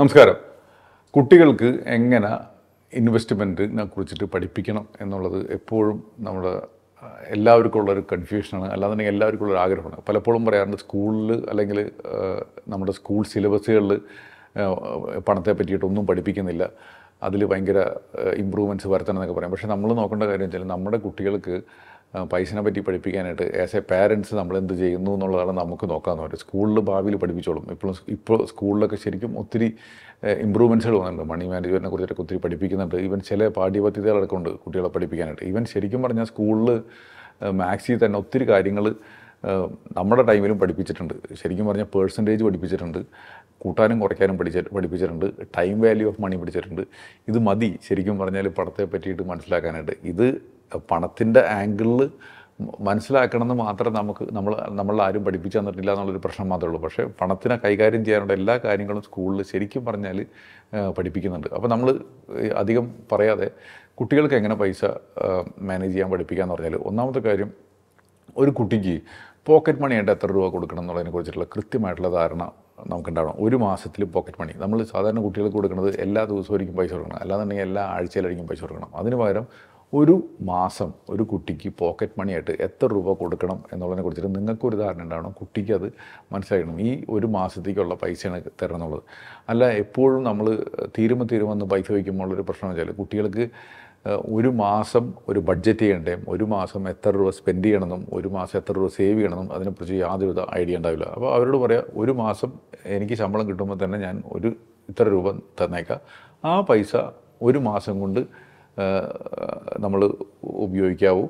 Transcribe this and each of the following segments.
നമസ്കാരം കുട്ടികൾക്ക് എങ്ങനെ ഇൻവെസ്റ്റ്മെൻറ്റിനെ കുറിച്ചിട്ട് പഠിപ്പിക്കണം എന്നുള്ളത് എപ്പോഴും നമ്മൾ എല്ലാവർക്കും ഉള്ളൊരു കൺഫ്യൂഷനാണ് അല്ലാന്നുണ്ടെങ്കിൽ എല്ലാവർക്കും ഉള്ളൊരു ആഗ്രഹമാണ് പലപ്പോഴും പറയാറുണ്ട് സ്കൂളിൽ അല്ലെങ്കിൽ നമ്മുടെ സ്കൂൾ സിലബസുകളിൽ പണത്തെ പറ്റിയിട്ടൊന്നും പഠിപ്പിക്കുന്നില്ല അതിൽ ഭയങ്കര ഇമ്പ്രൂവ്മെൻറ്റ്സ് വരുത്തണം എന്നൊക്കെ പറയാം പക്ഷേ നമ്മൾ നോക്കേണ്ട കാര്യം വെച്ചാൽ നമ്മുടെ കുട്ടികൾക്ക് പൈസനെ പറ്റി പഠിപ്പിക്കാനായിട്ട് ആസ് എ പാരൻസ് നമ്മൾ എന്ത് ചെയ്യുന്നു എന്നുള്ളതാണ് നമുക്ക് നോക്കാൻ പറയും സ്കൂളിൽ ഭാവിയിൽ പഠിപ്പിച്ചോളും ഇപ്പോഴും ഇപ്പോൾ സ്കൂളിലൊക്കെ ശരിക്കും ഒത്തിരി ഇമ്പ്രൂവ്മെൻറ്റ്സുകൾ വന്നിട്ടുണ്ട് മണി മാനേജ്മെൻറ്റിനെ കുറിച്ചൊക്കെ ഒത്തിരി പഠിപ്പിക്കുന്നുണ്ട് ഈവൻ ചില പാഠ്യപദ്ധതികളൊക്കെ ഉണ്ട് കുട്ടികളെ പഠിപ്പിക്കാനായിട്ട് ഈവൻ ശരിക്കും പറഞ്ഞാൽ സ്കൂളിൽ മാക്സിൽ തന്നെ ഒത്തിരി കാര്യങ്ങൾ നമ്മുടെ ടൈമിലും പഠിപ്പിച്ചിട്ടുണ്ട് ശരിക്കും പറഞ്ഞാൽ പേഴ്സൻറ്റേജ് പഠിപ്പിച്ചിട്ടുണ്ട് കൂട്ടാനും കുറയ്ക്കാനും പഠിച്ച പഠിപ്പിച്ചിട്ടുണ്ട് ടൈം വാല്യൂ ഓഫ് മണി പഠിച്ചിട്ടുണ്ട് ഇത് മതി ശരിക്കും പറഞ്ഞാൽ പടത്തെ പറ്റിയിട്ട് മനസ്സിലാക്കാനായിട്ട് ഇത് പണത്തിൻ്റെ ആംഗിളിൽ മനസ്സിലാക്കണമെന്ന് മാത്രം നമുക്ക് നമ്മൾ നമ്മൾ ആരും പഠിപ്പിച്ചു തന്നിട്ടില്ല എന്നുള്ളൊരു പ്രശ്നം മാത്രമേ ഉള്ളൂ പക്ഷേ പണത്തിനെ കൈകാര്യം ചെയ്യാനുള്ള എല്ലാ കാര്യങ്ങളും സ്കൂളിൽ ശരിക്കും പറഞ്ഞാൽ പഠിപ്പിക്കുന്നുണ്ട് അപ്പോൾ നമ്മൾ അധികം പറയാതെ കുട്ടികൾക്ക് എങ്ങനെ പൈസ മാനേജ് ചെയ്യാൻ എന്ന് പറഞ്ഞാൽ ഒന്നാമത്തെ കാര്യം ഒരു കുട്ടിക്ക് പോക്കറ്റ് ആയിട്ട് എത്ര രൂപ കൊടുക്കണം എന്നുള്ളതിനെ കുറിച്ചിട്ടുള്ള കൃത്യമായിട്ടുള്ള ധാരണ നമുക്കുണ്ടാവണം ഒരു മാസത്തിൽ പോക്കറ്റ് മണി നമ്മൾ സാധാരണ കുട്ടികൾക്ക് കൊടുക്കുന്നത് എല്ലാ ദിവസവും ഒരിക്കും പൈസ കൊടുക്കണം അല്ലാന്നുണ്ടെങ്കിൽ എല്ലാ ആഴ്ചയിലായിരിക്കും പൈസ കൊടുക്കണം അതിന് പകരം ഒരു മാസം ഒരു കുട്ടിക്ക് പോക്കറ്റ് മണിയായിട്ട് എത്ര രൂപ കൊടുക്കണം എന്നുള്ളതിനെ കുറിച്ചിട്ട് നിങ്ങൾക്കൊരു ധാരണ ഉണ്ടാവണം കുട്ടിക്ക് അത് മനസ്സിലാക്കണം ഈ ഒരു മാസത്തേക്കുള്ള പൈസയാണ് തരണം എന്നുള്ളത് അല്ല എപ്പോഴും നമ്മൾ തീരുമ്പോൾ തീരുമെന്ന് പൈസ വയ്ക്കുമ്പോൾ ഉള്ളൊരു പ്രശ്നം വെച്ചാൽ കുട്ടികൾക്ക് ഒരു മാസം ഒരു ബഡ്ജറ്റ് ചെയ്യണ്ടേ ഒരു മാസം എത്ര രൂപ സ്പെൻഡ് ചെയ്യണമെന്നും ഒരു മാസം എത്ര രൂപ സേവ് ചെയ്യണമെന്നും അതിനെക്കുറിച്ച് യാതൊരു ഐഡിയ ഉണ്ടാവില്ല അപ്പോൾ അവരോട് പറയാം ഒരു മാസം എനിക്ക് ശമ്പളം കിട്ടുമ്പോൾ തന്നെ ഞാൻ ഒരു ഇത്ര രൂപ തന്നേക്കാം ആ പൈസ ഒരു മാസം കൊണ്ട് നമ്മൾ ഉപയോഗിക്കാവൂ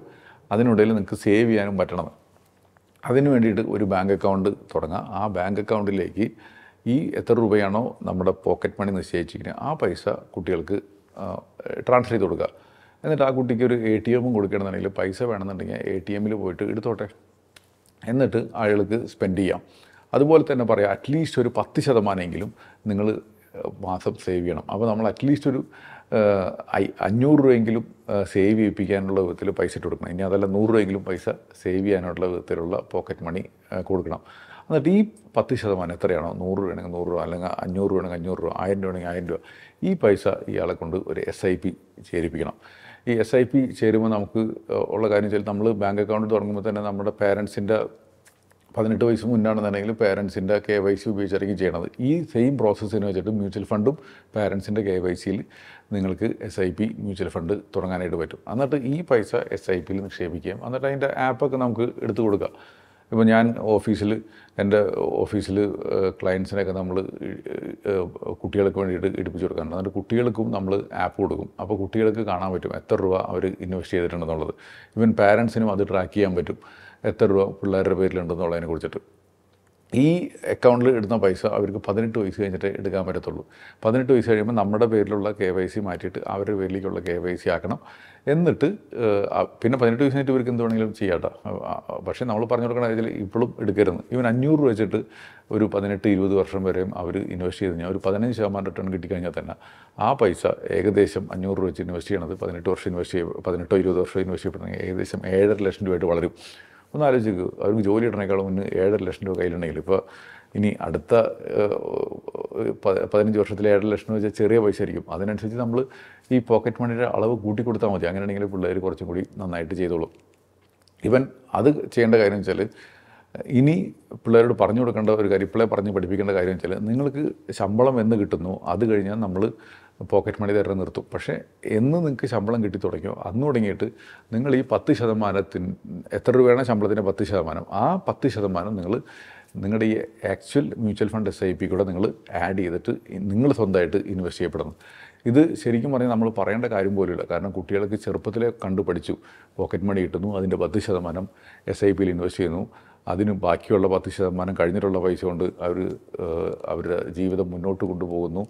അതിനിടയിൽ നിങ്ങൾക്ക് സേവ് ചെയ്യാനും പറ്റണം അതിന് വേണ്ടിയിട്ട് ഒരു ബാങ്ക് അക്കൗണ്ട് തുടങ്ങാം ആ ബാങ്ക് അക്കൗണ്ടിലേക്ക് ഈ എത്ര രൂപയാണോ നമ്മുടെ പോക്കറ്റ് മണി നിശ്ചയിച്ചിരിക്കുന്നത് ആ പൈസ കുട്ടികൾക്ക് ട്രാൻസ്ഫർ ചെയ്ത് കൊടുക്കുക എന്നിട്ട് ആ കുട്ടിക്ക് ഒരു എ ടി എമ്മും കൊടുക്കണമെന്നുണ്ടെങ്കിൽ പൈസ വേണമെന്നുണ്ടെങ്കിൽ എ ടി എമ്മിൽ പോയിട്ട് എടുത്തോട്ടെ എന്നിട്ട് അയാൾക്ക് സ്പെൻഡ് ചെയ്യാം അതുപോലെ തന്നെ പറയാം അറ്റ്ലീസ്റ്റ് ഒരു പത്ത് ശതമാനമെങ്കിലും നിങ്ങൾ മാസം സേവ് ചെയ്യണം അപ്പോൾ നമ്മൾ അറ്റ്ലീസ്റ്റ് ഒരു അഞ്ഞൂറ് രൂപയെങ്കിലും സേവ് ചെയ്യിപ്പിക്കാനുള്ള വിധത്തിൽ പൈസ ഇട്ട് കൊടുക്കണം ഇനി അതല്ല നൂറ് രൂപയെങ്കിലും പൈസ സേവ് ചെയ്യാനുള്ള വിധത്തിലുള്ള പോക്കറ്റ് മണി കൊടുക്കണം എന്നിട്ട് ഈ പത്ത് ശതമാനം എത്രയാണോ നൂറ് രൂപയാണെങ്കിൽ നൂറ് രൂപ അല്ലെങ്കിൽ അഞ്ഞൂറ് രൂപയാണെങ്കിൽ അഞ്ഞൂറ് രൂപ ആയിരം രൂപയാണെങ്കിൽ ആയിരം രൂപ ഈ പൈസ ഇയാളെ കൊണ്ട് ഒരു എസ് ഐ പി ചേരിപ്പിക്കണം ഈ എസ് ഐ പി ചേരുമ്പോൾ നമുക്ക് ഉള്ള കാര്യം വെച്ചാൽ നമ്മൾ ബാങ്ക് അക്കൗണ്ട് തുടങ്ങുമ്പോൾ തന്നെ നമ്മുടെ പേരൻസിൻ്റെ പതിനെട്ട് വയസ്സ് മുന്നാണെന്നുണ്ടെങ്കിൽ പേരൻസിൻ്റെ കെ വൈ സി ഉപയോഗിച്ചായിരിക്കും ചെയ്യണത് ഈ സെയിം പ്രോസസ്സിന് വെച്ചിട്ട് മ്യൂച്വൽ ഫണ്ടും പേരൻസിൻ്റെ കെ വൈ സിയിൽ നിങ്ങൾക്ക് S I P mutual fund തുടങ്ങാനായിട്ട് പറ്റും എന്നിട്ട് ഈ പൈസ എസ് ഐ പിയിൽ നിക്ഷേപിക്കുകയും എന്നിട്ട് അതിൻ്റെ ആപ്പൊക്കെ നമുക്ക് എടുത്തു കൊടുക്കാം ഇപ്പോൾ ഞാൻ ഓഫീസിൽ എൻ്റെ ഓഫീസിൽ ക്ലയൻസിനൊക്കെ നമ്മൾ കുട്ടികൾക്ക് വേണ്ടിയിട്ട് ഇടിപ്പിച്ച് കൊടുക്കാറുണ്ട് എന്നിട്ട് കുട്ടികൾക്കും നമ്മൾ ആപ്പ് കൊടുക്കും അപ്പോൾ കുട്ടികൾക്ക് കാണാൻ പറ്റും എത്ര രൂപ അവർ ഇൻവെസ്റ്റ് ചെയ്തിട്ടുണ്ടെന്നുള്ളത് ഇവൻ പാരൻസിനും അത് ട്രാക്ക് ചെയ്യാൻ പറ്റും എത്ര രൂപ പിള്ളേരുടെ പേരിലുണ്ടെന്നുള്ളതിനെ കുറിച്ചിട്ട് ഈ അക്കൗണ്ടിൽ ഇടുന്ന പൈസ അവർക്ക് പതിനെട്ട് വയസ്സ് കഴിഞ്ഞിട്ടേ എടുക്കാൻ പറ്റത്തുള്ളൂ പതിനെട്ട് വയസ്സ് കഴിയുമ്പോൾ നമ്മുടെ പേരിലുള്ള കെ വൈ സി മാറ്റിയിട്ട് അവരുടെ പേരിലേക്കുള്ള കെ വൈ സി ആക്കണം എന്നിട്ട് പിന്നെ പതിനെട്ട് വയസ്സ് കഴിഞ്ഞിട്ട് ഇവർക്ക് എന്ത് വേണമെങ്കിലും ചെയ്യാട്ടോ പക്ഷേ നമ്മൾ പറഞ്ഞു കൊടുക്കണ കാര്യത്തിൽ ഇപ്പോഴും എടുക്കരുത് ഇവൻ അഞ്ഞൂറ് രൂപ വെച്ചിട്ട് ഒരു പതിനെട്ട് ഇരുപത് വർഷം വരെയും അവർ ഇൻവെസ്റ്റ് ചെയ്ത് കഴിഞ്ഞാൽ ഒരു പതിനഞ്ച് ശതമാനം റിട്ടേൺ കിട്ടിക്കഴിഞ്ഞാൽ തന്നെ ആ പൈസ ഏകദേശം അഞ്ഞൂറ് രൂപ വെച്ച് ഇൻവെസ്റ്റ് ചെയ്യണത് പതിനെട്ട് വർഷം ഇൻവെസ്റ്റ് ചെയ്യ പതിനെട്ടോ ഇരുപത് വർഷം ഇൻവെസ്റ്റ് ചെയ്യപ്പെടുന്നെങ്കിൽ ഏകദേശം ഏഴര ലക്ഷം രൂപയായിട്ട് വളരും ഒന്ന് ആലോചിക്കൂ അവർക്ക് ജോലി ഇടണേക്കാളും മുന്നേ ഏഴര ലക്ഷം രൂപ കയ്യിലുണ്ടെങ്കിൽ ഇപ്പോൾ ഇനി അടുത്ത പതിനഞ്ച് വർഷത്തിലെ ഏഴര ലക്ഷം രൂപ വെച്ചാൽ ചെറിയ പൈസ ആയിരിക്കും അതിനനുസരിച്ച് നമ്മൾ ഈ പോക്കറ്റ് മണിയുടെ അളവ് കൂട്ടി കൊടുത്താൽ മതി അങ്ങനെയാണെങ്കിൽ പിള്ളേർ കുറച്ചും കൂടി നന്നായിട്ട് ചെയ്തോളും ഇവൻ അത് ചെയ്യേണ്ട കാര്യം വെച്ചാൽ ഇനി പിള്ളേരോട് പറഞ്ഞു കൊടുക്കേണ്ട ഒരു കാര്യം ഇപ്പോഴേ പറഞ്ഞ് പഠിപ്പിക്കേണ്ട കാര്യം വെച്ചാൽ നിങ്ങൾക്ക് ശമ്പളം എന്ന് കിട്ടുന്നു അത് കഴിഞ്ഞാൽ നമ്മൾ പോക്കറ്റ് മണി തരണം നിർത്തും പക്ഷേ എന്ന് നിങ്ങൾക്ക് ശമ്പളം കിട്ടി തുടങ്ങിയോ അന്ന് തുടങ്ങിയിട്ട് നിങ്ങൾ ഈ പത്ത് ശതമാനത്തിന് എത്ര രൂപയാണ് ശമ്പളത്തിൻ്റെ പത്ത് ശതമാനം ആ പത്ത് ശതമാനം നിങ്ങൾ നിങ്ങളുടെ ഈ actual mutual fund S I P കൂടെ നിങ്ങൾ ആഡ് ചെയ്തിട്ട് നിങ്ങൾ സ്വന്തമായിട്ട് ഇൻവെസ്റ്റ് ചെയ്യപ്പെടണം ഇത് ശരിക്കും പറഞ്ഞാൽ നമ്മൾ പറയേണ്ട കാര്യം പോലുമില്ല കാരണം കുട്ടികൾക്ക് ചെറുപ്പത്തിലെ കണ്ടു പഠിച്ചു പോക്കറ്റ് മണി കിട്ടുന്നു അതിൻ്റെ പത്ത് ശതമാനം എസ് ഐ പിയിൽ ഇൻവെസ്റ്റ് ചെയ്യുന്നു അതിന് ബാക്കിയുള്ള പത്ത് ശതമാനം കഴിഞ്ഞിട്ടുള്ള പൈസ കൊണ്ട് അവർ അവരുടെ ജീവിതം മുന്നോട്ട് കൊണ്ടുപോകുന്നു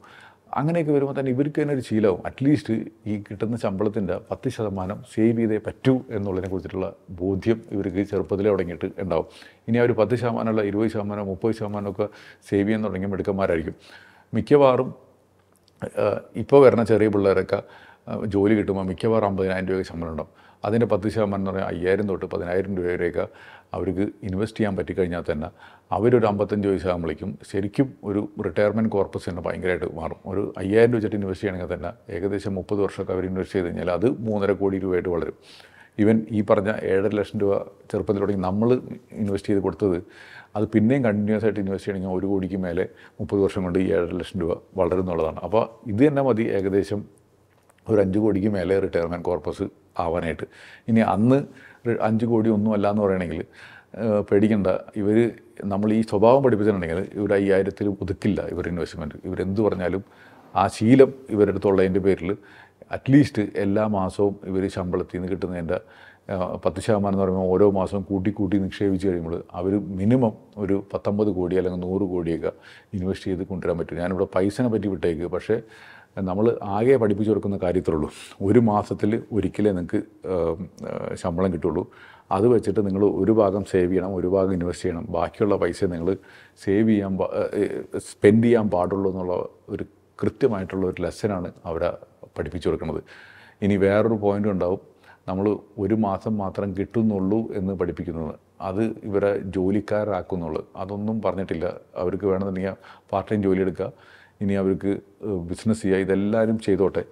അങ്ങനെയൊക്കെ വരുമ്പോൾ തന്നെ ഇവർക്ക് തന്നെ ഒരു ശീലവും അറ്റ്ലീസ്റ്റ് ഈ കിട്ടുന്ന ശമ്പളത്തിൻ്റെ പത്ത് ശതമാനം സേവ് ചെയ്തേ പറ്റൂ എന്നുള്ളതിനെ കുറിച്ചിട്ടുള്ള ബോധ്യം ഇവർക്ക് ചെറുപ്പത്തിലേ തുടങ്ങിയിട്ട് ഉണ്ടാവും ഇനി ആ ഒരു പത്ത് ശതമാനമുള്ള ഇരുപത് ശതമാനം മുപ്പത് ശതമാനമൊക്കെ സേവ് ചെയ്യാൻ തുടങ്ങിയ മിടുക്കന്മാരായിരിക്കും മിക്കവാറും ഇപ്പോൾ വരുന്ന ചെറിയ പിള്ളേരൊക്കെ ജോലി കിട്ടുമ്പോൾ മിക്കവാറും അമ്പതിനായിരം രൂപയ്ക്ക് ശമ്പളം ഉണ്ടാവും അതിൻ്റെ പത്ത് ശതമാനം എന്ന് പറഞ്ഞാൽ അയ്യായിരം തൊട്ട് പതിനായിരം രൂപ വരെയൊക്കെ അവർക്ക് ഇൻവെസ്റ്റ് ചെയ്യാൻ പറ്റിക്കഴിഞ്ഞാൽ തന്നെ അവരൊരു അമ്പത്തഞ്ച് വയസ്സാകും വിളിക്കും ശരിക്കും ഒരു റിട്ടയർമെൻറ്റ് കോർപ്പസ് തന്നെ ഭയങ്കരമായിട്ട് മാറും ഒരു അയ്യായിരം രൂപ വെച്ചിട്ട് ഇൻവെസ്റ്റ് ചെയ്യണമെങ്കിൽ തന്നെ ഏകദേശം മുപ്പത് വർഷമൊക്കെ അവർ ഇൻവെസ്റ്റ് ചെയ്ത് കഴിഞ്ഞാൽ അത് മൂന്നര കോടി രൂപയായിട്ട് വളരും ഈവൻ ഈ പറഞ്ഞ ഏഴര ലക്ഷം രൂപ ചെറുപ്പത്തിൽ തുടങ്ങി നമ്മൾ ഇൻവെസ്റ്റ് ചെയ്ത് കൊടുത്തത് അത് പിന്നെയും കണ്ടിന്യൂസ് ആയിട്ട് ഇൻവെസ്റ്റ് ചെയ്യണമെങ്കിൽ ഒരു കോടിക്ക് മേലെ മുപ്പത് വർഷം കൊണ്ട് ഈ ഏഴര ലക്ഷം രൂപ വളരും എന്നുള്ളതാണ് അപ്പോൾ ഇത് തന്നെ മതി ഏകദേശം ഒരു അഞ്ച് കോടിക്ക് മേലെ റിട്ടയർമെൻറ്റ് കോർപ്പസ് ആവാനായിട്ട് ഇനി അന്ന് അഞ്ച് കോടി ഒന്നും അല്ല എന്ന് പറയുകയാണെങ്കിൽ പേടിക്കേണ്ട ഇവർ നമ്മൾ ഈ സ്വഭാവം പഠിപ്പിച്ചിട്ടുണ്ടെങ്കിൽ ഇവർ അയ്യായിരത്തിൽ ഒതുക്കില്ല ഇവർ ഇൻവെസ്റ്റ്മെൻറ്റ് ഇവരെന്ത് പറഞ്ഞാലും ആ ശീലം ഇവരെടുത്തുള്ളതിൻ്റെ പേരിൽ അറ്റ്ലീസ്റ്റ് എല്ലാ മാസവും ഇവർ ശമ്പളത്തിൽ നിന്ന് കിട്ടുന്നതിൻ്റെ പത്ത് ശതമാനം എന്ന് പറയുമ്പോൾ ഓരോ മാസവും കൂട്ടി കൂട്ടി നിക്ഷേപിച്ച് കഴിയുമ്പോൾ അവർ മിനിമം ഒരു പത്തൊമ്പത് കോടി അല്ലെങ്കിൽ നൂറ് കോടിയൊക്കെ ഇൻവെസ്റ്റ് ചെയ്ത് കൊണ്ടുവരാൻ പറ്റും ഞാനിവിടെ പൈസനെ പറ്റി വിട്ടേക്ക് പക്ഷേ നമ്മൾ ആകെ പഠിപ്പിച്ചു കൊടുക്കുന്ന കാര്യത്തിലുള്ളൂ ഒരു മാസത്തിൽ ഒരിക്കലേ നിങ്ങൾക്ക് ശമ്പളം കിട്ടുള്ളൂ അത് വെച്ചിട്ട് നിങ്ങൾ ഒരു ഭാഗം സേവ് ചെയ്യണം ഒരു ഭാഗം ഇൻവെസ്റ്റ് ചെയ്യണം ബാക്കിയുള്ള പൈസ നിങ്ങൾ സേവ് ചെയ്യാൻ സ്പെൻഡ് ചെയ്യാൻ പാടുള്ളൂ എന്നുള്ള ഒരു കൃത്യമായിട്ടുള്ള ഒരു ലെസനാണ് അവിടെ പഠിപ്പിച്ചു കൊടുക്കുന്നത് ഇനി വേറൊരു പോയിൻ്റ് ഉണ്ടാവും നമ്മൾ ഒരു മാസം മാത്രം കിട്ടുന്നുള്ളൂ എന്ന് പഠിപ്പിക്കുന്നത് അത് ഇവരെ ജോലിക്കാരാക്കുന്നുള്ളൂ അതൊന്നും പറഞ്ഞിട്ടില്ല അവർക്ക് വേണമെന്നുണ്ടെങ്കിൽ പാർട്ട് ടൈം ജോലി എടുക്കുക ഇനി അവർക്ക് ബിസിനസ് ചെയ്യുക ഇതെല്ലാവരും ചെയ്തോട്ടെ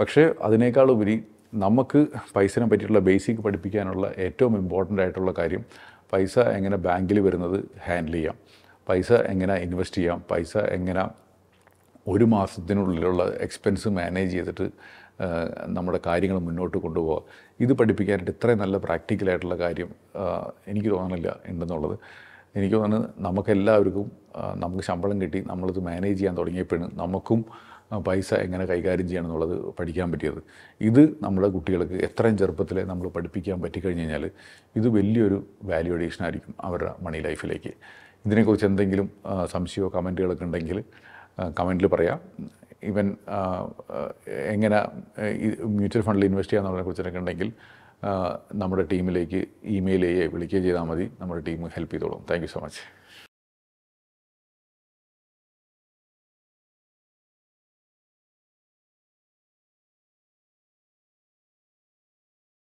പക്ഷേ അതിനേക്കാൾ നമുക്ക് പൈസനെ പറ്റിയിട്ടുള്ള ബേസിക് പഠിപ്പിക്കാനുള്ള ഏറ്റവും ഇമ്പോർട്ടൻ്റ് ആയിട്ടുള്ള കാര്യം പൈസ എങ്ങനെ ബാങ്കിൽ വരുന്നത് ഹാൻഡിൽ ചെയ്യാം പൈസ എങ്ങനെ ഇൻവെസ്റ്റ് ചെയ്യാം പൈസ എങ്ങനെ ഒരു മാസത്തിനുള്ളിലുള്ള എക്സ്പെൻസ് മാനേജ് ചെയ്തിട്ട് നമ്മുടെ കാര്യങ്ങൾ മുന്നോട്ട് കൊണ്ടുപോകുക ഇത് പഠിപ്പിക്കാനായിട്ട് ഇത്രയും നല്ല പ്രാക്ടിക്കലായിട്ടുള്ള കാര്യം എനിക്ക് തോന്നണില്ല ഉണ്ടെന്നുള്ളത് എനിക്ക് തോന്നുന്നത് നമുക്കെല്ലാവർക്കും നമുക്ക് ശമ്പളം കിട്ടി നമ്മളിത് മാനേജ് ചെയ്യാൻ തുടങ്ങിയപ്പോഴും നമുക്കും പൈസ എങ്ങനെ കൈകാര്യം ചെയ്യണം എന്നുള്ളത് പഠിക്കാൻ പറ്റിയത് ഇത് നമ്മുടെ കുട്ടികൾക്ക് എത്രയും ചെറുപ്പത്തിലെ നമ്മൾ പഠിപ്പിക്കാൻ പറ്റിക്കഴിഞ്ഞ് കഴിഞ്ഞാൽ ഇത് വലിയൊരു വാല്യൂ അഡീഷൻ ആയിരിക്കും അവരുടെ മണി ലൈഫിലേക്ക് ഇതിനെക്കുറിച്ച് എന്തെങ്കിലും സംശയമോ കമൻറ്റുകളൊക്കെ ഉണ്ടെങ്കിൽ കമൻറ്റിൽ പറയാം ഇവൻ എങ്ങനെ മ്യൂച്വൽ ഫണ്ടിൽ ഇൻവെസ്റ്റ് ചെയ്യാന്നുള്ളതിനെ കുറിച്ചൊക്കെ ഉണ്ടെങ്കിൽ നമ്മുടെ ടീമിലേക്ക് ഇമെയിൽ ചെയ്യുകയോ വിളിക്കുകയോ ചെയ്താൽ മതി നമ്മുടെ ടീം ഹെൽപ്പ് ചെയ്തോളും താങ്ക് സോ മച്ച്